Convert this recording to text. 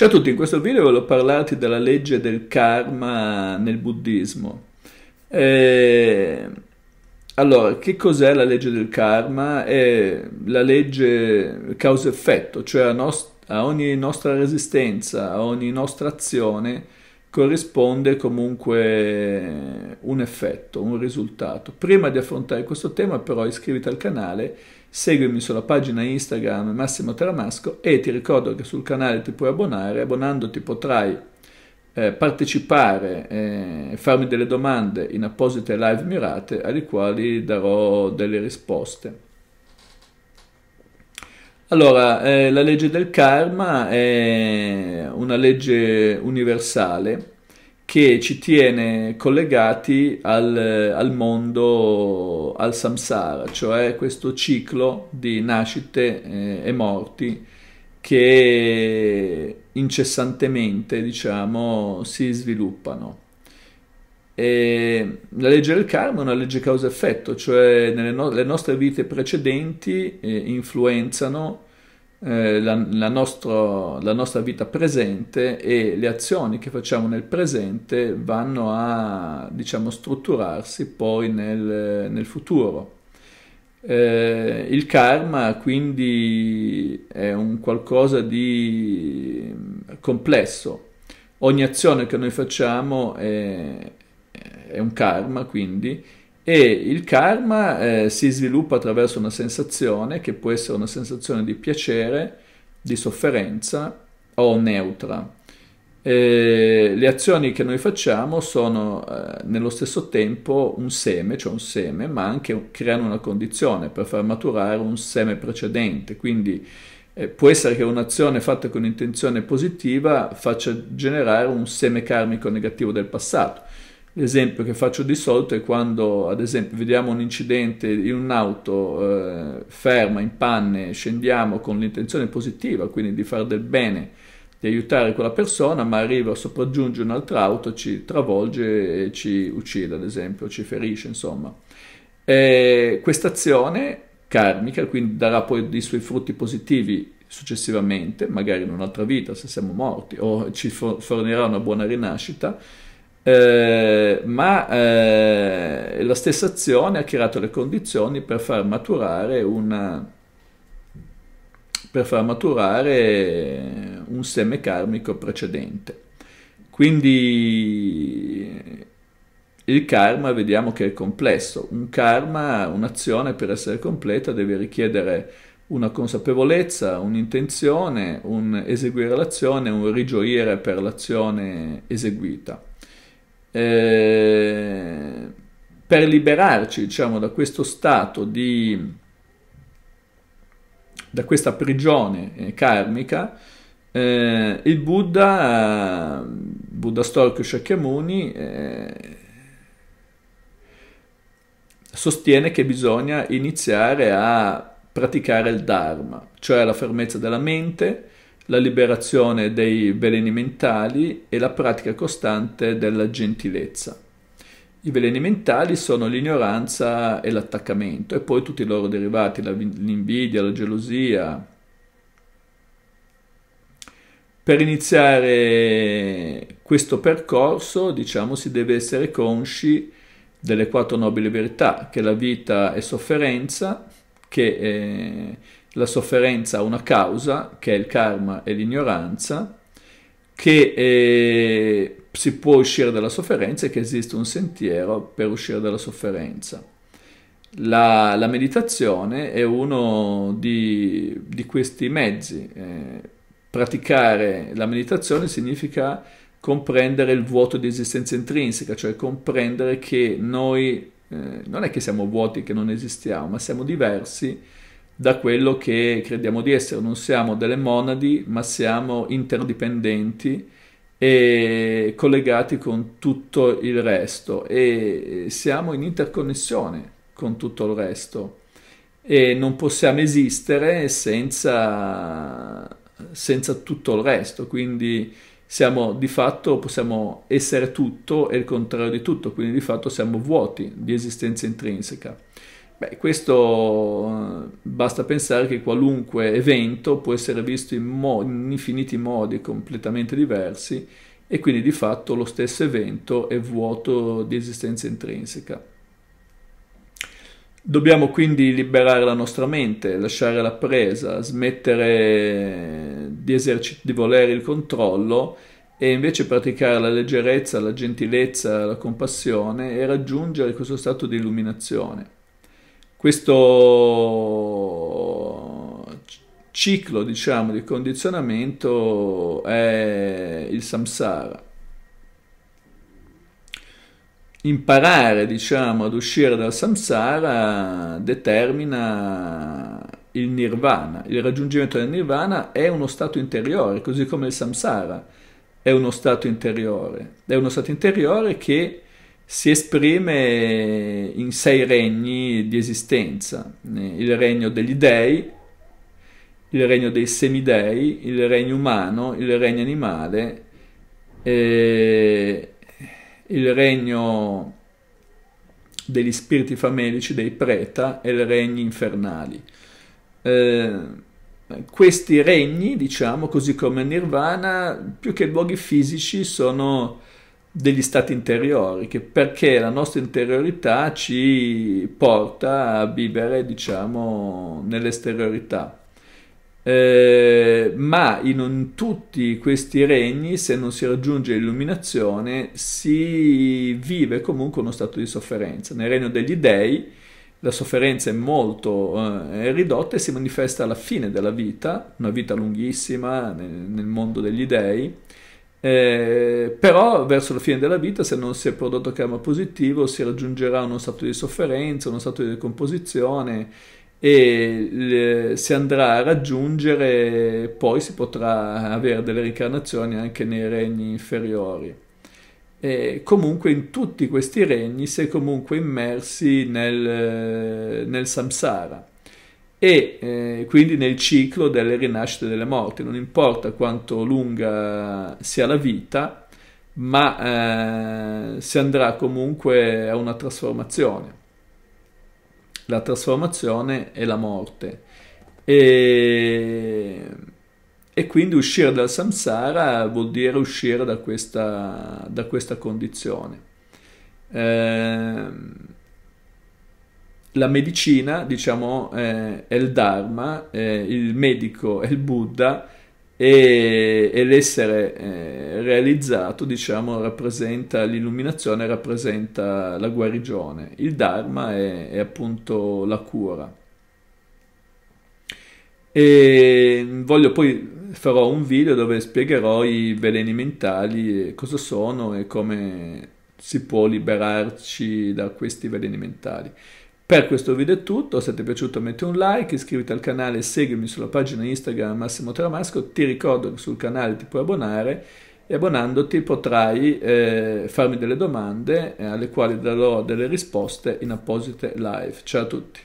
Ciao a tutti, in questo video voglio parlarti della legge del karma nel buddismo. E... Eh, allora, che cos'è la legge del karma? È la legge causa-effetto, cioè a, nost- a ogni nostra resistenza, a ogni nostra azione corrisponde comunque un effetto, un risultato. Prima di affrontare questo tema però iscriviti al canale Seguimi sulla pagina Instagram Massimo Tramasco e ti ricordo che sul canale ti puoi abbonare, abbonandoti potrai eh, partecipare e eh, farmi delle domande in apposite live mirate alle quali darò delle risposte. Allora, eh, la legge del karma è una legge universale che ci tiene collegati al, al, mondo, al samsara, cioè questo ciclo di nascite eh, e morti che incessantemente, diciamo, si sviluppano. E la legge del karma è una legge causa-effetto, cioè no le nostre vite precedenti eh, influenzano eh, la, la, nostro, la, nostra vita presente e le azioni che facciamo nel presente vanno a diciamo, strutturarsi poi nel, nel futuro. Eh, il karma quindi è un qualcosa di complesso. Ogni azione che noi facciamo è, è un karma, quindi e il karma eh, si sviluppa attraverso una sensazione che può essere una sensazione di piacere, di sofferenza o neutra. Eh, le azioni che noi facciamo sono eh, nello stesso tempo un seme, cioè un seme, ma anche creano una condizione per far maturare un seme precedente. Quindi eh, può essere che un'azione fatta con intenzione positiva faccia generare un seme karmico negativo del passato. L'esempio che faccio di solito è quando, ad esempio, vediamo un incidente in un'auto eh, ferma, in panne, scendiamo con l'intenzione positiva, quindi di fare del bene, di aiutare quella persona, ma arriva, sopraggiunge un'altra auto, ci travolge e ci uccide, ad esempio, ci ferisce, insomma. Questa azione karmica, quindi darà poi dei suoi frutti positivi successivamente, magari in un'altra vita, se siamo morti, o ci fornirà una buona rinascita, eh, ma eh, la stessa azione ha creato le condizioni per far maturare, una, per far maturare un seme karmico precedente. Quindi il karma vediamo che è complesso. Un karma, un'azione per essere completa deve richiedere una consapevolezza, un'intenzione, un eseguire l'azione, un rigioire per l'azione eseguita. Eh, per liberarci diciamo, da questo stato di da questa prigione eh, karmica, eh, il Buddha, Buddha storico Shakyamuni, eh, sostiene che bisogna iniziare a praticare il Dharma, cioè la fermezza della mente, la liberazione dei veleni mentali e la pratica costante della gentilezza. I veleni mentali sono l'ignoranza e l'attaccamento e poi tutti i loro derivati, l'invidia, la gelosia. Per iniziare questo percorso, diciamo, si deve essere consci delle quattro nobili verità, che la vita è sofferenza, che eh, la sofferenza ha una causa, che è il karma e l'ignoranza, che eh, si può uscire dalla sofferenza e che esiste un sentiero per uscire dalla sofferenza. La, la meditazione è uno di, di questi mezzi. Eh, praticare la meditazione significa comprendere il vuoto di esistenza intrinseca, cioè comprendere che noi eh, non è che siamo vuoti, che non esistiamo, ma siamo diversi da quello che crediamo di essere. Non siamo delle monadi, ma siamo interdipendenti e collegati con tutto il resto e siamo in interconnessione con tutto il resto e non possiamo esistere senza, senza tutto il resto, quindi siamo di fatto, possiamo essere tutto e il contrario di tutto, quindi di fatto siamo vuoti di esistenza intrinseca. Beh, questo eh, basta pensare che qualunque evento può essere visto in, mo- in infiniti modi completamente diversi e quindi di fatto lo stesso evento è vuoto di esistenza intrinseca. Dobbiamo quindi liberare la nostra mente, lasciare la presa, smettere di, eserci- di volere il controllo e invece praticare la leggerezza, la gentilezza, la compassione e raggiungere questo stato di illuminazione. Questo ciclo, diciamo, di condizionamento è il samsara. Imparare, diciamo, ad uscire dal samsara determina il nirvana. Il raggiungimento del nirvana è uno stato interiore, così come il samsara è uno stato interiore. È uno stato interiore che si esprime in sei regni di esistenza, il regno degli dei, il regno dei semidei, il regno umano, il regno animale, eh, il regno degli spiriti famelici, dei preta e i regni infernali. Eh, questi regni, diciamo così come Nirvana, più che luoghi fisici, sono degli stati interiori, che perché la nostra interiorità ci porta a vivere, diciamo, nell'esteriorità. Eh, ma in tutti questi regni, se non si raggiunge l'illuminazione, si vive comunque uno stato di sofferenza. Nel regno degli dei la sofferenza è molto eh, ridotta e si manifesta alla fine della vita, una vita lunghissima nel, nel mondo degli dei eh, però verso la fine della vita, se non si è prodotto karma positivo, si raggiungerà uno stato di sofferenza, uno stato di decomposizione e le, si andrà a raggiungere, poi si potrà avere delle reincarnazioni anche nei regni inferiori. E comunque in tutti questi regni si è comunque immersi nel, nel samsara e eh, quindi nel ciclo delle rinascite e delle morti. Non importa quanto lunga sia la vita, ma eh, si andrà comunque a una trasformazione. La trasformazione è la morte. E, e quindi uscire dal samsara vuol dire uscire da questa, da questa condizione. Eh, la medicina, diciamo, eh, è il Dharma, eh, il medico è il Buddha e, e l'essere eh, realizzato, diciamo, rappresenta l'illuminazione, rappresenta la guarigione. Il Dharma è, è appunto la cura. E voglio poi farò un video dove spiegherò i veleni mentali, cosa sono e come si può liberarci da questi veleni mentali. Per questo video è tutto, se ti è piaciuto metti un like, iscriviti al canale e seguimi sulla pagina Instagram Massimo Tramasco, ti ricordo che sul canale ti puoi abbonare e abbonandoti potrai eh, farmi delle domande eh, alle quali darò delle risposte in apposite live. Ciao a tutti!